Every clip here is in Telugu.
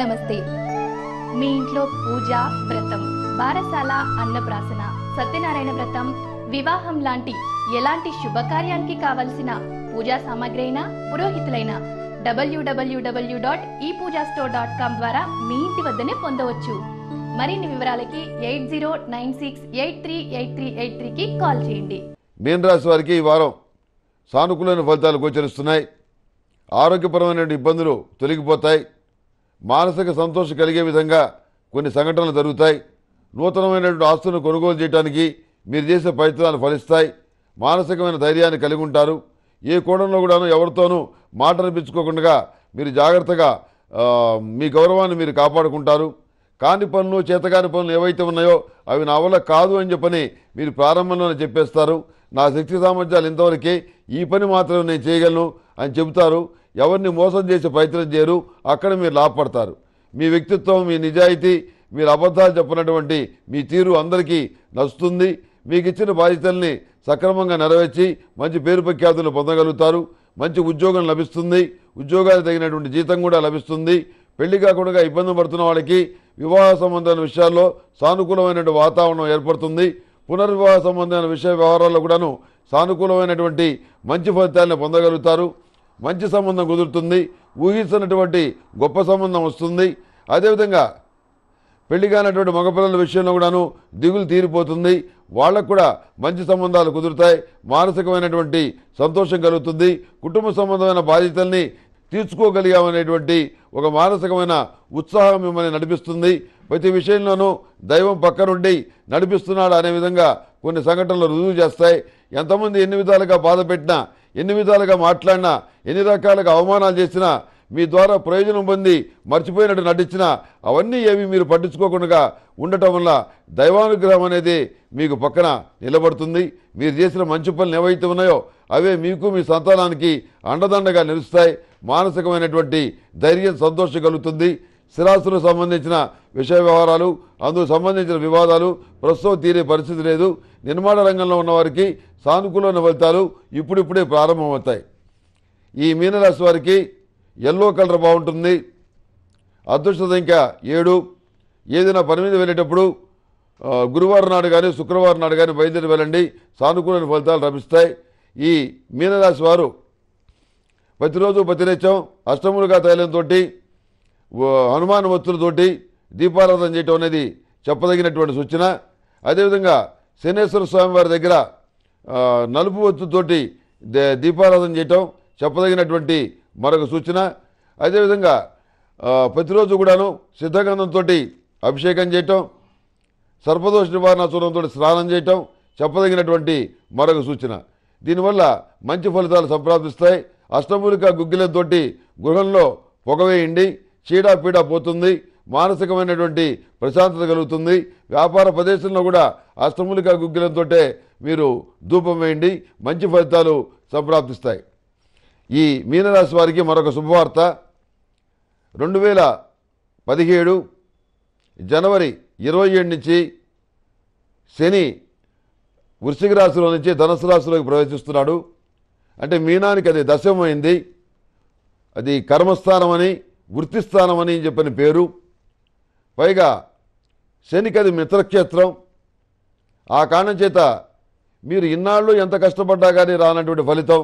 నమస్తే మీ ఇంట్లో పూజ వ్రతం బారసాల అన్నప్రాసన సత్యనారాయణ వ్రతం వివాహం లాంటి ఎలాంటి శుభకార్యానికి కావలసిన పూజా సామాగ్రి అయినా పురోహితులైనా డబ్ల్యూడబ్ల్యూడబ్ల్యూ డాట్ ఈ పూజా స్టోర్ డాట్ కామ్ ద్వారా మీ ఇంటి వద్దనే పొందవచ్చు మరిన్ని వివరాలకి eight zero nine six eight three eight three eight త్రీకి కాల్ చేయండి మీనరాశి వారికి ఈ వారం సానుకూలమైన ఫలితాలు గోచరిస్తున్నాయి ఆరోగ్యపరమైన ఇబ్బందులు తొలగిపోతాయి మానసిక సంతోషం కలిగే విధంగా కొన్ని సంఘటనలు జరుగుతాయి నూతనమైనటువంటి ఆస్తులను కొనుగోలు చేయడానికి మీరు చేసే ప్రయత్నాలు ఫలిస్తాయి మానసికమైన ధైర్యాన్ని కలిగి ఉంటారు ఏ కోణంలో కూడాను ఎవరితోనూ మాట అనిపించుకోకుండా మీరు జాగ్రత్తగా మీ గౌరవాన్ని మీరు కాపాడుకుంటారు కాని పనులు చేతకాని పనులు ఏవైతే ఉన్నాయో అవి నా వల్ల కాదు అని చెప్పని మీరు ప్రారంభంలోనే చెప్పేస్తారు నా శక్తి సామర్థ్యాలు ఇంతవరకే ఈ పని మాత్రమే నేను చేయగలను అని చెబుతారు ఎవరిని మోసం చేసే ప్రయత్నం చేయరు అక్కడ మీరు లాభపడతారు మీ వ్యక్తిత్వం మీ నిజాయితీ మీరు అబద్ధాలు చెప్పినటువంటి మీ తీరు అందరికీ నచ్చుతుంది మీకు ఇచ్చిన బాధ్యతల్ని సక్రమంగా నెరవేర్చి మంచి పేరు ప్రఖ్యాతులు పొందగలుగుతారు మంచి ఉద్యోగం లభిస్తుంది ఉద్యోగాలు తగినటువంటి జీతం కూడా లభిస్తుంది పెళ్లి కాకుండా ఇబ్బంది పడుతున్న వాళ్ళకి వివాహ సంబంధమైన విషయాల్లో సానుకూలమైనటువంటి వాతావరణం ఏర్పడుతుంది పునర్వివాహ సంబంధమైన విషయ వ్యవహారాల్లో కూడాను సానుకూలమైనటువంటి మంచి ఫలితాలను పొందగలుగుతారు మంచి సంబంధం కుదురుతుంది ఊహిస్తున్నటువంటి గొప్ప సంబంధం వస్తుంది అదేవిధంగా పెళ్లి కానటువంటి మగపిల్లల విషయంలో కూడాను దిగులు తీరిపోతుంది వాళ్ళకు కూడా మంచి సంబంధాలు కుదురుతాయి మానసికమైనటువంటి సంతోషం కలుగుతుంది కుటుంబ సంబంధమైన బాధ్యతల్ని తీర్చుకోగలిగామనేటువంటి ఒక మానసికమైన ఉత్సాహం మిమ్మల్ని నడిపిస్తుంది ప్రతి విషయంలోనూ దైవం పక్కనుండి నడిపిస్తున్నాడు అనే విధంగా కొన్ని సంఘటనలు రుజువు చేస్తాయి ఎంతమంది ఎన్ని విధాలుగా బాధ పెట్టినా ఎన్ని విధాలుగా మాట్లాడినా ఎన్ని రకాలుగా అవమానాలు చేసినా మీ ద్వారా ప్రయోజనం పొంది మర్చిపోయినట్టు నటించినా అవన్నీ ఏవి మీరు పట్టించుకోకుండా ఉండటం వల్ల దైవానుగ్రహం అనేది మీకు పక్కన నిలబడుతుంది మీరు చేసిన మంచి పనులు ఏవైతే ఉన్నాయో అవే మీకు మీ సంతానానికి అండదండగా నిలుస్తాయి మానసికమైనటువంటి ధైర్యం సంతోషం కలుగుతుంది స్థిరాస్తులకు సంబంధించిన విషయ వ్యవహారాలు అందుకు సంబంధించిన వివాదాలు ప్రస్తుతం తీరే పరిస్థితి లేదు నిర్మాణ రంగంలో ఉన్నవారికి సానుకూలమైన ఫలితాలు ఇప్పుడిప్పుడే ప్రారంభమవుతాయి ఈ మీనరాశి వారికి ఎల్లో కలర్ బాగుంటుంది అదృష్ట సంఖ్య ఏడు ఏదైనా పని మీద వెళ్ళేటప్పుడు గురువారం నాడు కానీ శుక్రవారం నాడు కానీ బయలుదేరి వెళ్ళండి సానుకూలమైన ఫలితాలు లభిస్తాయి ఈ మీనరాశి వారు ప్రతిరోజు ప్రతినిత్యం అష్టములుగా తైలంతో హనుమాన్ వత్తులతోటి దీపారాధన చేయటం అనేది చెప్పదగినటువంటి సూచన అదేవిధంగా శనేశ్వర వారి దగ్గర నలుపు వత్తుతోటి దీపారాధన చేయటం చెప్పదగినటువంటి మరొక సూచన అదేవిధంగా ప్రతిరోజు కూడాను సిద్ధగంధంతో అభిషేకం చేయటం సర్పదోష నివారణ చూడంతో స్నానం చేయటం చెప్పదగినటువంటి మరొక సూచన దీనివల్ల మంచి ఫలితాలు సంప్రాప్తిస్తాయి అష్టమూలిక గుగ్గిలతోటి గృహంలో పొగవేయండి చీడ పీడ పోతుంది మానసికమైనటువంటి ప్రశాంతత కలుగుతుంది వ్యాపార ప్రదేశంలో కూడా అష్టములిక గుగ్గిలంతో మీరు ధూపం వేయండి మంచి ఫలితాలు సంప్రాప్తిస్తాయి ఈ మీనరాశి వారికి మరొక శుభవార్త రెండు వేల పదిహేడు జనవరి ఇరవై ఏడు నుంచి శని వృశ్చిక రాశిలో నుంచి ధనస్సు రాశిలోకి ప్రవేశిస్తున్నాడు అంటే మీనానికి అది దశమైంది అది కర్మస్థానమని వృత్తిస్థానమని చెప్పని పేరు పైగా శనికది మిత్రక్షేత్రం ఆ కారణం చేత మీరు ఇన్నాళ్ళు ఎంత కష్టపడ్డా కానీ రానటువంటి ఫలితం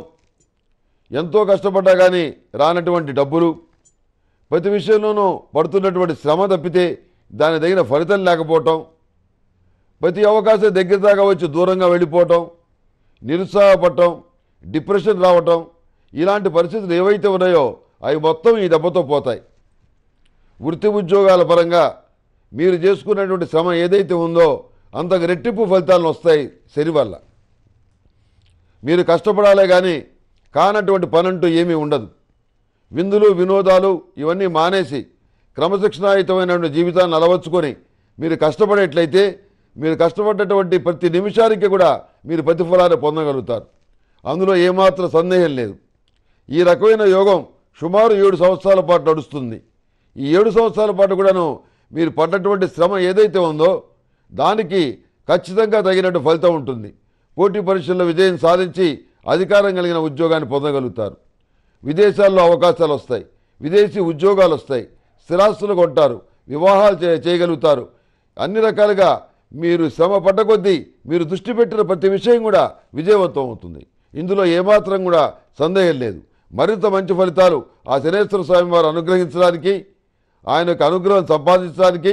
ఎంతో కష్టపడ్డా కానీ రానటువంటి డబ్బులు ప్రతి విషయంలోనూ పడుతున్నటువంటి శ్రమ తప్పితే దాని తగిన ఫలితం లేకపోవటం ప్రతి అవకాశం దగ్గర దాకా వచ్చి దూరంగా వెళ్ళిపోవటం నిరుత్సాహపడటం డిప్రెషన్ రావటం ఇలాంటి పరిస్థితులు ఏవైతే ఉన్నాయో అవి మొత్తం ఈ దెబ్బతో పోతాయి వృత్తి ఉద్యోగాల పరంగా మీరు చేసుకున్నటువంటి శ్రమ ఏదైతే ఉందో అంతకు రెట్టింపు ఫలితాలను వస్తాయి శని వల్ల మీరు కష్టపడాలే కానీ కానటువంటి పనంటూ ఏమీ ఉండదు విందులు వినోదాలు ఇవన్నీ మానేసి క్రమశిక్షణాయుతమైనటువంటి జీవితాన్ని అలవర్చుకొని మీరు కష్టపడేట్లయితే మీరు కష్టపడ్డటువంటి ప్రతి నిమిషానికి కూడా మీరు ప్రతిఫలాన్ని పొందగలుగుతారు అందులో ఏమాత్రం సందేహం లేదు ఈ రకమైన యోగం సుమారు ఏడు సంవత్సరాల పాటు నడుస్తుంది ఈ ఏడు సంవత్సరాల పాటు కూడాను మీరు పడ్డటువంటి శ్రమ ఏదైతే ఉందో దానికి ఖచ్చితంగా తగినట్టు ఫలితం ఉంటుంది పోటీ పరీక్షల్లో విజయం సాధించి అధికారం కలిగిన ఉద్యోగాన్ని పొందగలుగుతారు విదేశాల్లో అవకాశాలు వస్తాయి విదేశీ ఉద్యోగాలు వస్తాయి స్థిరాస్తులు కొంటారు వివాహాలు చేయగలుగుతారు అన్ని రకాలుగా మీరు శ్రమ పడ్డ కొద్దీ మీరు దృష్టి పెట్టిన ప్రతి విషయం కూడా విజయవంతం అవుతుంది ఇందులో ఏమాత్రం కూడా సందేహం లేదు మరింత మంచి ఫలితాలు ఆ శనేశ్వర స్వామి వారు అనుగ్రహించడానికి ఆయనకు అనుగ్రహం సంపాదించడానికి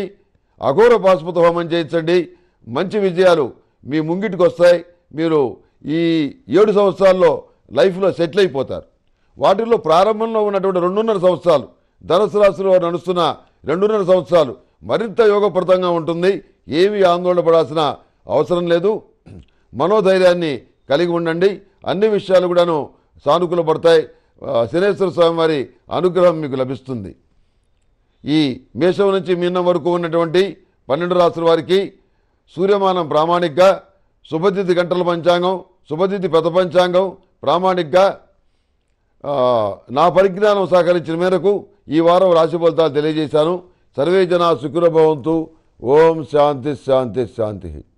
అఘోర పాశుపత హోమం చేయించండి మంచి విజయాలు మీ ముంగిటికి వస్తాయి మీరు ఈ ఏడు సంవత్సరాల్లో లైఫ్లో సెటిల్ అయిపోతారు వాటిల్లో ప్రారంభంలో ఉన్నటువంటి రెండున్నర సంవత్సరాలు ధనసు రాశిలో నడుస్తున్న రెండున్నర సంవత్సరాలు మరింత యోగప్రదంగా ఉంటుంది ఏమీ ఆందోళన పడాల్సిన అవసరం లేదు మనోధైర్యాన్ని కలిగి ఉండండి అన్ని విషయాలు కూడాను సానుకూలపడతాయి శనేశ్వర స్వామివారి అనుగ్రహం మీకు లభిస్తుంది ఈ మేషం నుంచి మిన్నం వరకు ఉన్నటువంటి పన్నెండు రాసుల వారికి సూర్యమానం ప్రామాణికగా శుభతిథి గంటల పంచాంగం శుభతిథి పెద్ద పంచాంగం ప్రామాణికగా నా పరిజ్ఞానం సహకరించిన మేరకు ఈ వారం రాశి ఫలితాలు తెలియజేశాను సర్వే జనా శుక్రభవంతు ఓం శాంతి శాంతి శాంతి